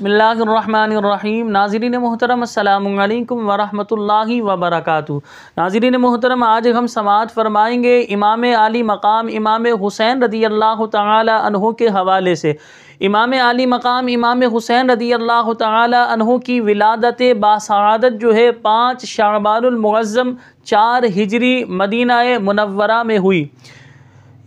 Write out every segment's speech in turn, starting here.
बसमीम नाजरीन मोहतरम अल्लाम वरहि वबरक नाजरीन मोहतरम आज हम समात फरमाएँगे इमाम आली मकाम इमाम हुसैन रदी अल्लाह तहों के हवाले से इमाम आली मकाम इमाम हुसैन रदी अल्लाह तहों की विलादत बासदत जो है पाँच शाहबानमज़म चार हिजरी मदीना मनवरा में हुई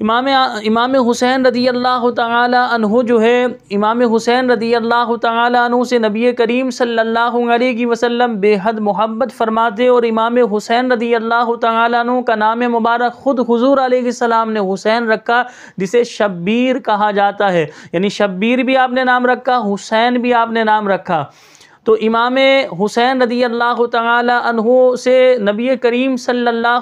इमाम इमाम हुसैन रदी अल्लाह तहु जो है इमाम हुसैन रदी अल्लाह तहु से नबी करीम सल्लल्लाहु अलैहि वसल्लम बेहद मोहब्बत फरमाते और इमाम हुसैन रदी अल्लाह तहु का नाम मुबारक ख़ुद हजूर सलाम ने हुसैन रखा जिसे शब्बीर कहा जाता है यानी शब्बीर भी आपने नाम रखा हुसैन भी आपने नाम रखा तो इमाम हुसैन रदी अल्लाह तहु से नबी करीम सल्ला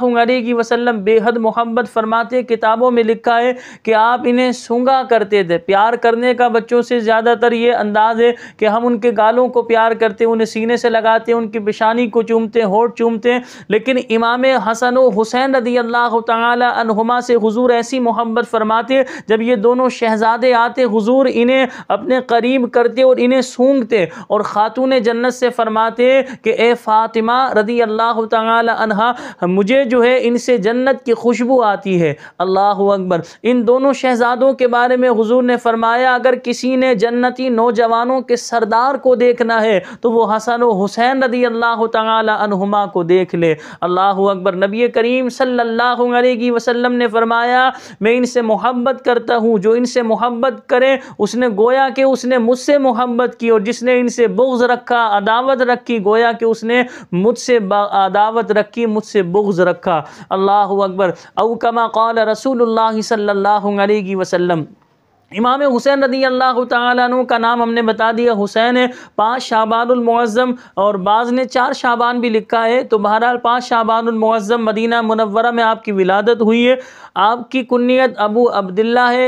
वसलम बेहद मोहब्बत फरमाते किताबों में लिखा है कि आप इन्हें सूंगा करते थे प्यार करने का बच्चों से ज़्यादातर ये अंदाज़ है कि हम उनके गालों को प्यार करते उन्हें सीने से लगाते उनकी पेशानी को चूमते होठ चूमते लेकिन इमाम हसन हुसैन रदी अल्लाह तहुमा से हजूर ऐसी मोहब्बत फरमाते जब ये दोनों शहजादे आते हुजूर इन्हें अपने करीब करते और इन्हें सूंघते और ख़ातून ने जन्नत से फरमाते कि ए फ़ातिमा रदी अल्लाह तहा मुझे जो है इनसे जन्नत की खुशबू आती है अल्लाह अकबर इन दोनों शहजादों के बारे में हजूर ने फरमाया अगर किसी ने जन्नती नौजवानों के सरदार को देखना है तो वो हसन हुसैन रदी अल्लाह तहुमा को देख ले अल्लाह अकबर नबी करीम सल्ला वसलम ने फरमाया मैं इनसे मोहब्बत करता हूँ जो इनसे मोहब्बत करें उसने गोया कि उसने मुझसे मोहब्बत की और जिसने इनसे बुग्ज रखा अदावत रखी गोया कि उसने मुझसे अदावत रखी मुझसे बुग्ज रखा अल्लाह अकबर अवकमा कौल रसूल सल्ला वसलम इमाम हुसैन रदी अल्लाह तु का नाम हमने बता दिया हुसैन है पाँच शाबानमज़म और बाज़ ने चार शाबान भी लिखा है तो बहरहाल पाँच शाबानमज़म मदीना मुनवरा में आपकी विलादत हुई है आपकी कुन्नीत अबू अब्दुल्ला है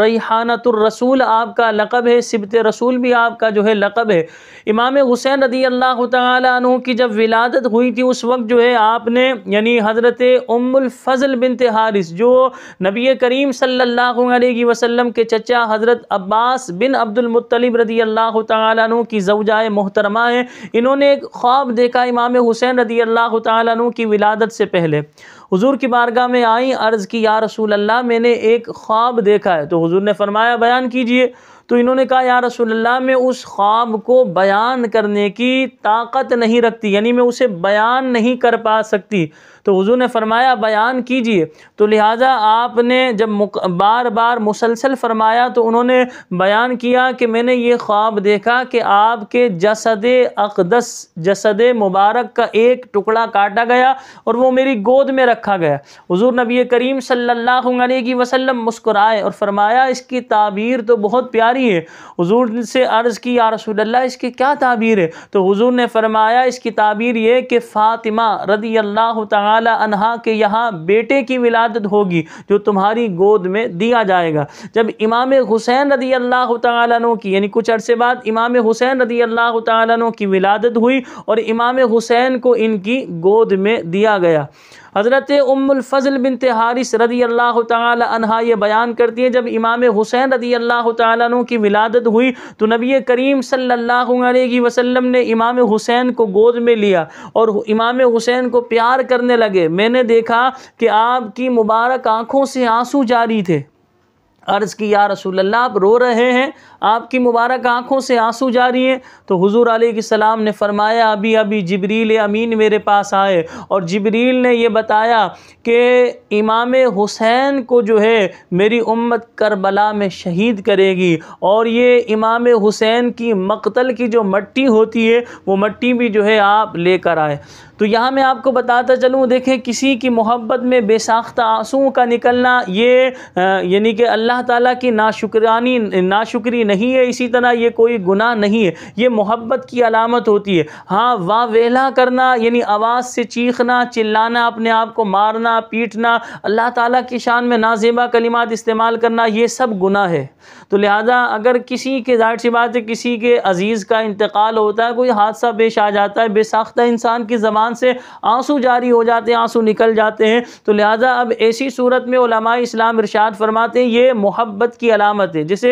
रईहानतरसूल आपका लकब है सिबत रसूल भी आपका जो है लकब है इमाम हुसैन रदी अल्लाह तु की जब विलादत हुई थी उस वक्त जो है आपने यानी हज़रत उमुलफ़ल बिन तिहारिस जो नबी करीम सल्ला वसम के चचा हज़रत अब्बास बिन अब्दुलमतलब रदी अल्लाह तु की जवजाए मोहतरमा हैं इन्होंने एक ख्वाब देखा इमाम हुसैन रदी अल्लाह तु की विलादत से पहले हुजूर की बारगाह में आई अर्ज़ की या रसूल अल्लाह मैंने एक ख्वाब देखा है तो हुजूर ने फरमाया बयान कीजिए तो इन्होंने कहा या रसूल अल्लाह मैं उस ख्वाब को बयान करने की ताकत नहीं रखती यानी मैं उसे बयान नहीं कर पा सकती तो हुजूर ने फरमाया बयान कीजिए तो लिहाजा आपने जब बार बार मुसलसल फरमाया तो उन्होंने बयान किया कि मैंने ये ख्वाब देखा कि आपके जसद अकदस जसद मुबारक का एक टुकड़ा काटा गया और वो मेरी गोद में रखा गया हुजूर नबी करीम सल्लल्लाहु अलैहि वसल्लम मुस्कुराए और फरमाया इसकी ताबीर तो बहुत प्यारी है हुजूर से अर्ज़ की या रसूलल्लाह इसकी क्या ताबीर है तो हुजूर ने फरमाया इसकी ताबीर ये कि फ़ातिमा रदी अल्लाह ताला अनहा के यहाँ बेटे की विलादत होगी जो तुम्हारी गोद में दिया जाएगा जब इमाम हुसैन रदी अल्लाह तु की यानी कुछ अरसे बाद इमाम हुसैन रदी अल्लाह तु की विलादत हुई और इमाम हुसैन को इनकी गोद में दिया गया हज़रत उमुलफ़ल बिन तिहारिस रदी अल्लाह तहा ये बयान करती हैं जब इमाम हुसैन रदी अल्लाह तु की विलादत हुई तो नबी करीम सल्ला वसलम ने इमाम हुसैन को गोद में लिया और इमाम हुसैन को प्यार करने लगे मैंने देखा कि आपकी मुबारक आँखों से आंसू जारी थे अर्ज़ की या रसूल अल्लाह आप रो रहे हैं आपकी मुबारक आँखों से आंसू जा रही हैं तो हुजूर सलाम ने फरमाया अभी अभी जबरील अमीन मेरे पास आए और जबरील ने यह बताया कि इमाम हुसैन को जो है मेरी उम्मत करबला में शहीद करेगी और ये इमाम हुसैन की मकतल की जो मट्टी होती है वो मट्टी भी जो है आप लेकर आए तो यहाँ मैं आपको बताता चलूँ देखें किसी की मोहब्बत में बेसाख्ता आंसुओं का निकलना ये यानी कि अल्लाह ताला की नाशुकरानी नाशुक्री नहीं है इसी तरह ये कोई गुनाह नहीं है ये मोहब्बत की अलामत होती है हाँ वाह वेला करना यानी आवाज़ से चीखना चिल्लाना अपने आप को मारना पीटना अल्लाह ताला की शान में नाजेबा कलिमात इस्तेमाल करना ये सब गुनाह है तो लिहाजा अगर किसी के जाहिर सी बात है किसी के अज़ीज़ का इंतकाल होता है कोई हादसा पेश आ जाता है बेसाख्ता इंसान की जबान ज़बान से आंसू जारी हो जाते हैं आंसू निकल जाते हैं तो लिहाजा अब ऐसी सूरत में इस्लाम इरशाद फरमाते हैं ये मोहब्बत की अलामत है जिसे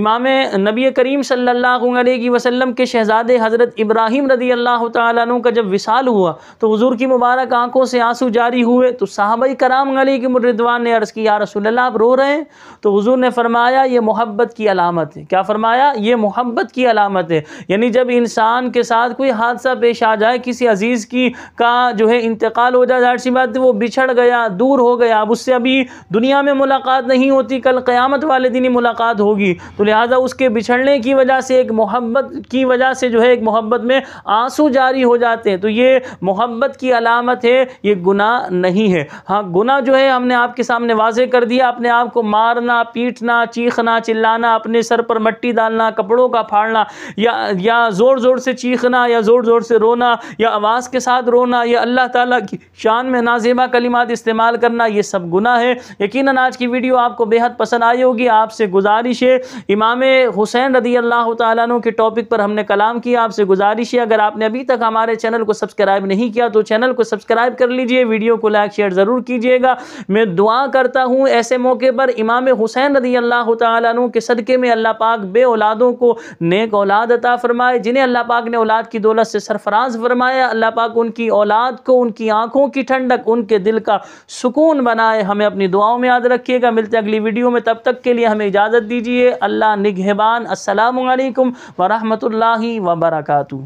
इमाम नबी करीम सल्लल्लाहु अलैहि वसल्लम के शहजादे हज़रत इब्राहिम रदी अल्लाह तु का जब विसाल हुआ तो हजूर की मुबारक आंखों से आंसू जारी हुए तो साहबई कराम अली की मुरदवान ने अर्ज़ की किया रसोल्ला आप रो रहे हैं तो हजूर ने फरमाया ये मोहब्बत की अलामत है क्या फरमाया ये मोहब्बत की अलामत है यानी जब इंसान के साथ कोई हादसा पेश आ जाए किसी अजीज़ की का जो है इंतकाल हो जाए जाहिर सी बात वो बिछड़ गया दूर हो गया अब उससे अभी दुनिया में मुलाकात नहीं होती कल क़्यामत वाले दिन ही मुलाकात होगी तो लिहाजा उसके बिछड़ने की वजह से एक मोहब्बत की वजह से जो है एक मोहब्बत में आंसू जारी हो जाते हैं तो ये मोहब्बत की अलामत है ये गुनाह नहीं है हाँ गुनाह जो है हमने आपके सामने वाजे कर दिया अपने आप को मारना पीटना चीखना चिल्लाना अपने सर पर मट्टी डालना कपड़ों का फाड़ना या या ज़ोर ज़ोर से चीखना या ज़ोर ज़ोर से रोना या आवाज़ के साथ साथ रोना या अल्लाह ताला की शान में नाजिमा कलिमात इस्तेमाल करना ये सब गुना है यकीन आज की वीडियो आपको बेहद पसंद आई होगी आपसे गुजारिश है इमाम हुसैन रदी अल्लाह तु के टॉपिक पर हमने कलाम किया आपसे गुजारिश है अगर आपने अभी तक हमारे चैनल को सब्सक्राइब नहीं किया तो चैनल को सब्सक्राइब कर लीजिए वीडियो को लाइक शेयर ज़रूर कीजिएगा मैं दुआ करता हूँ ऐसे मौके पर इमाम हुसैन रदी अल्लाह तु के सदक़े में अल्लाह पाक बे औलादों को नेक औलाद अता फ़रमाए जिन्हें अल्लाह पाक ने औलाद की दौलत से सरफराज फरमाया अल्लाह पाक उन उनकी औलाद को उनकी आँखों की ठंडक उनके दिल का सुकून बनाए हमें अपनी दुआओं में याद रखिएगा मिलते अगली वीडियो में तब तक के लिए हमें इजाज़त दीजिए अल्लाह निगहबान असलकम वरहमल वबरकू